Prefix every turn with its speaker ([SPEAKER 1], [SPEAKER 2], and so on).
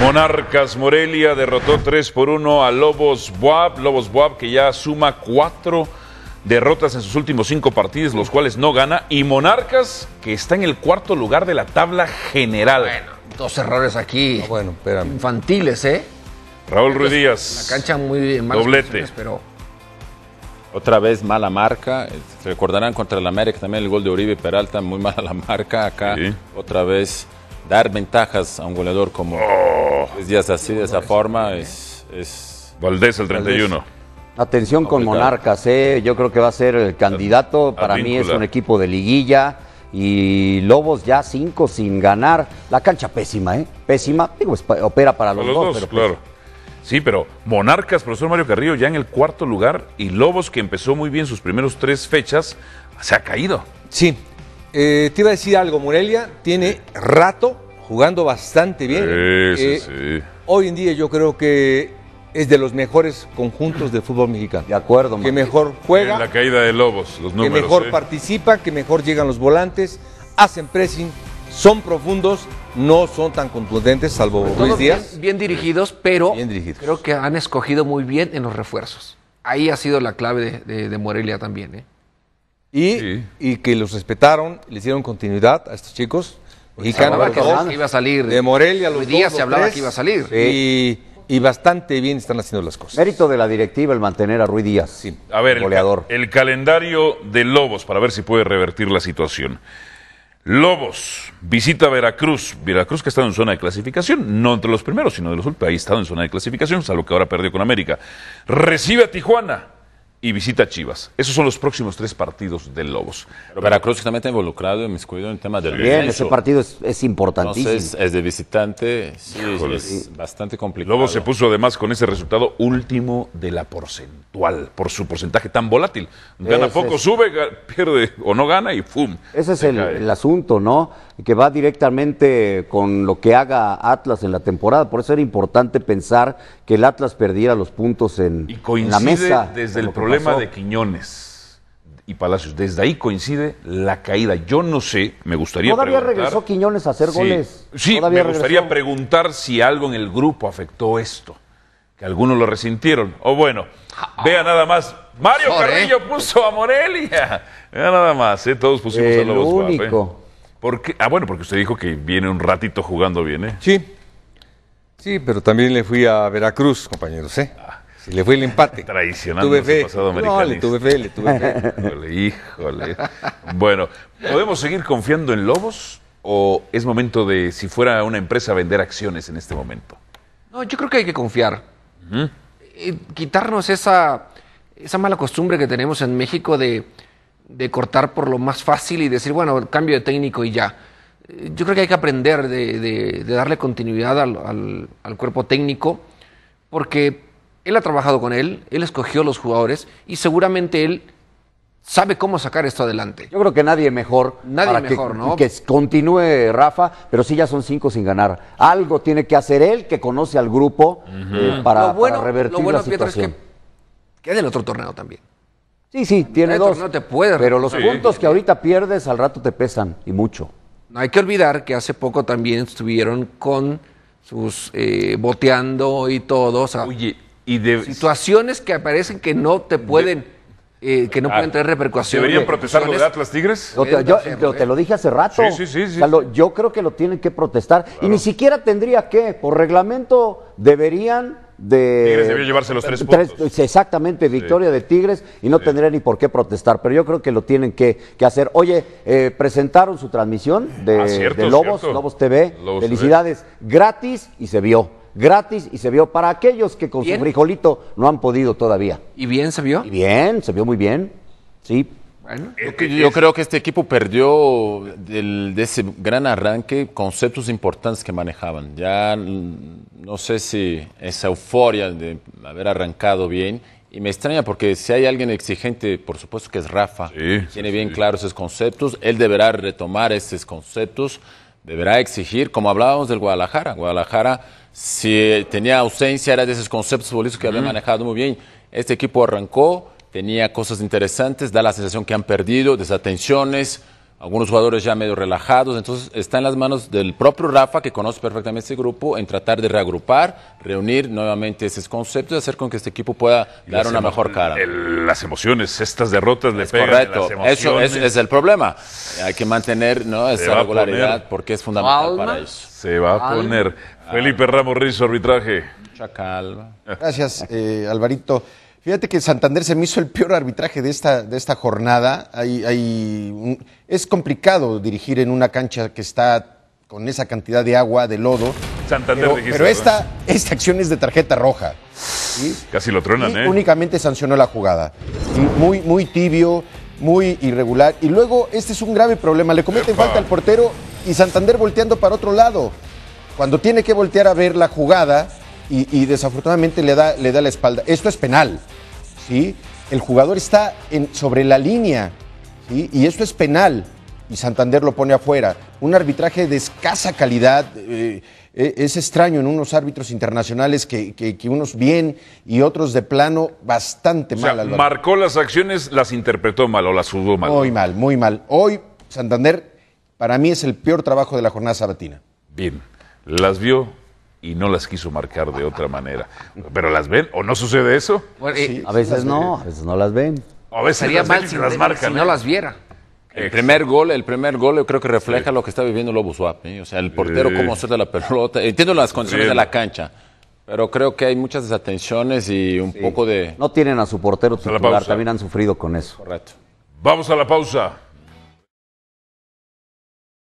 [SPEAKER 1] Monarcas Morelia derrotó 3 por 1 a Lobos Boab, Lobos Boab que ya suma 4 derrotas en sus últimos 5 partidos, los cuales no gana. Y Monarcas que está en el cuarto lugar de la tabla general. Bueno,
[SPEAKER 2] dos errores
[SPEAKER 3] aquí. Ah, bueno, espérame.
[SPEAKER 2] Infantiles, ¿eh?
[SPEAKER 3] Raúl Ruiz Díaz. La cancha
[SPEAKER 2] muy más Doblete.
[SPEAKER 3] Pero... Otra vez mala marca. ¿Se recordarán contra el América también el gol de Uribe Peralta, muy mala la marca. Acá otra vez dar ventajas a un goleador como. Oh. Es pues así, de esa forma, es. es Valdés el 31.
[SPEAKER 4] Atención con Monarcas, ¿eh? yo creo que va a ser el candidato. Para mí es un equipo de liguilla y Lobos ya cinco sin ganar. La cancha pésima, ¿eh? Pésima. Digo, opera para los, dos, claro.
[SPEAKER 1] Sí, pero Monarcas, profesor Mario Carrillo, ya en el cuarto lugar y Lobos, que empezó muy bien sus primeros tres fechas, se ha caído. Sí.
[SPEAKER 2] Eh, te iba a decir algo, Morelia tiene rato jugando bastante bien. Eh, hoy en día yo creo que es de los mejores conjuntos de fútbol mexicano. De acuerdo, Que mejor
[SPEAKER 1] juega. la caída de Lobos, los números. Que mejor ¿eh?
[SPEAKER 2] participa, que mejor llegan los volantes, hacen pressing, son profundos, no son tan contundentes, salvo Luis Díaz. Bien, dirigidos, pero creo que han escogido muy bien en los refuerzos. Ahí ha sido la clave de, Morelia también. ¿eh? Y, y que los respetaron, le hicieron continuidad a estos chicos. Y iba a salir. De Morelia, los Díaz se hablaba que iba a salir.
[SPEAKER 4] Y, bastante bien están haciendo las cosas. Mérito de la directiva el mantener a Ruiz Díaz. Sí.
[SPEAKER 1] A ver, el, goleador. el calendario de Lobos, para ver si puede revertir la situación. Lobos visita Veracruz. Veracruz que ha estado en zona de clasificación, no entre los primeros, sino de los últimos. Ahí ha estado en zona de clasificación, salvo que ahora perdió con América. Recibe a
[SPEAKER 3] Tijuana y visita Chivas. Esos son los próximos tres partidos de Lobos. Pero Veracruz también está involucrado mis cuidados en tema del Bien, ese
[SPEAKER 4] partido es, es importantísimo. es
[SPEAKER 3] de visitante, sí, es, bastante complicado. Lobos se puso además con ese resultado último de la
[SPEAKER 1] porcentual, por su porcentaje tan volátil. Gana poco, sube, pierde o no gana y fum
[SPEAKER 4] Ese es el asunto, ¿no? que va directamente con lo que haga Atlas en la temporada. Por eso era importante pensar que el Atlas perdiera los puntos en, y coincide la mesa. Desde el problema de
[SPEAKER 1] Quiñones y Palacios, desde ahí coincide la caída. Yo no sé, me gustaría Todavía regresó
[SPEAKER 4] Quiñones a hacer goles. Sí, me gustaría
[SPEAKER 1] preguntar si algo en el grupo afectó esto. Que algunos lo resintieron. O bueno, vea nada más. Mario ¿eh? Carrillo puso a Morelia. Vea nada más, ¿eh? todos pusimos el a Lobos único. Porque, ah, bueno, porque usted dijo que viene un ratito jugando bien, ¿eh? Sí.
[SPEAKER 2] Sí, pero también le fui a Veracruz, compañeros, ¿eh? Ah. le fui el empate. Traicionando tuve fe. pasado no, le tuve fe, le tuve fe. híjole, híjole. Bueno,
[SPEAKER 1] ¿podemos seguir confiando en Lobos o es momento de, si fuera una empresa, vender acciones
[SPEAKER 3] en este momento?
[SPEAKER 2] No, yo creo que hay que confiar. Eh, quitarnos esa mala costumbre que tenemos en México de de cortar por lo más fácil y decir, bueno, cambio de técnico y ya. Yo creo que hay que aprender de, darle continuidad al, cuerpo técnico, porque él ha trabajado con él, él escogió los jugadores y seguramente él sabe cómo sacar esto adelante. Yo creo que nadie
[SPEAKER 4] mejor. Nadie mejor, que, ¿no? Que continúe Rafa, pero sí ya son cinco sin ganar. Algo tiene que hacer él que conoce al grupo eh, para, lo bueno, lo bueno, Pietro, es que
[SPEAKER 2] quede el otro torneo también.
[SPEAKER 4] Sí, sí, tiene dos.
[SPEAKER 2] No te Pero los puntos
[SPEAKER 4] que ahorita pierdes
[SPEAKER 2] al rato te pesan y mucho. No hay que olvidar que hace poco también estuvieron con sus eh, boteando y todo. O Oye, y de... situaciones que aparecen que no te pueden. Eh, que no pueden ah, tener repercusiones. ¿Deberían protestar lo de Atlas Tigres? te lo
[SPEAKER 4] dije hace rato. yo creo que lo tienen que protestar. Y ni siquiera tendría que, por reglamento, deberían de... Tigres debió llevarse los tres puntos. exactamente, victoria de Tigres y no tendría ni por qué protestar, pero yo creo que lo tienen que, hacer. Oye, eh, presentaron su transmisión de, ah, Lobos, Lobos TV. Felicidades, gratis y se vio. Gratis y se vio para aquellos que con su frijolito no han podido todavía. ¿Y bien se vio? Y bien, se vio muy bien. Sí, eh, yo creo
[SPEAKER 3] que este equipo perdió de ese gran arranque conceptos importantes que manejaban. Ya mm, no sé si esa euforia de haber arrancado bien. Y me extraña porque si hay alguien exigente, por supuesto que es Rafa. tiene bien claros esos conceptos. Él deberá retomar esos conceptos. Deberá exigir, como hablábamos del Guadalajara. Guadalajara, si tenía ausencia, era de esos conceptos futbolísticos que había manejado muy bien. Este equipo arrancó tenía cosas interesantes, da la sensación que han perdido, desatenciones, algunos jugadores ya medio relajados, entonces está en las manos del propio Rafa, que conoce perfectamente este grupo, en tratar de reagrupar, reunir nuevamente esos conceptos y hacer con que este equipo pueda dar una mejor cara. las emociones, estas derrotas le es Correcto, eso es, el problema. Hay que mantener ¿no? esa regularidad porque es fundamental para eso. Se va a poner. Felipe Ramos Rizo, arbitraje. Mucha calma.
[SPEAKER 5] Gracias, eh, Alvarito. Fíjate que Santander se me hizo el peor arbitraje de esta, de esta jornada. Hay, es complicado dirigir en una cancha que está con esa cantidad de agua, de lodo.
[SPEAKER 1] Santander pero, esta,
[SPEAKER 5] esta acción es de tarjeta roja. Casi lo truenan, ¿eh? Únicamente sancionó la jugada. Muy, muy tibio, muy irregular. Y luego, este es un grave problema. Le cometen falta al portero y Santander volteando para otro lado. Cuando tiene que voltear a ver la jugada, y, desafortunadamente le da, le da la espalda. Esto es penal, ¿sí? El jugador está sobre la línea, ¿sí? Y esto es penal, y Santander lo pone afuera. Un arbitraje de escasa calidad. Eh, eh, es extraño en unos árbitros internacionales que, unos bien y otros de plano bastante mal. Marcó
[SPEAKER 1] las acciones, las interpretó mal o las jugó mal. Muy
[SPEAKER 5] mal, muy mal. Hoy Santander para mí es el peor trabajo de la jornada sabatina.
[SPEAKER 1] Bien, las vio y no las quiso marcar de otra manera. ¿Pero las ven o no sucede eso? Eh, a veces
[SPEAKER 4] no, a veces no las ven. Sería mal si, las ¿eh? no las viera.
[SPEAKER 3] El primer gol, el primer gol yo creo que refleja lo que está viviendo Lobo Swap, ¿eh? o sea, el portero como cómo suelta la pelota, entiendo las condiciones de la cancha, pero creo que hay muchas desatenciones y un poco de... No tienen a su portero titular, también han sufrido con eso. Correcto. Vamos a la pausa.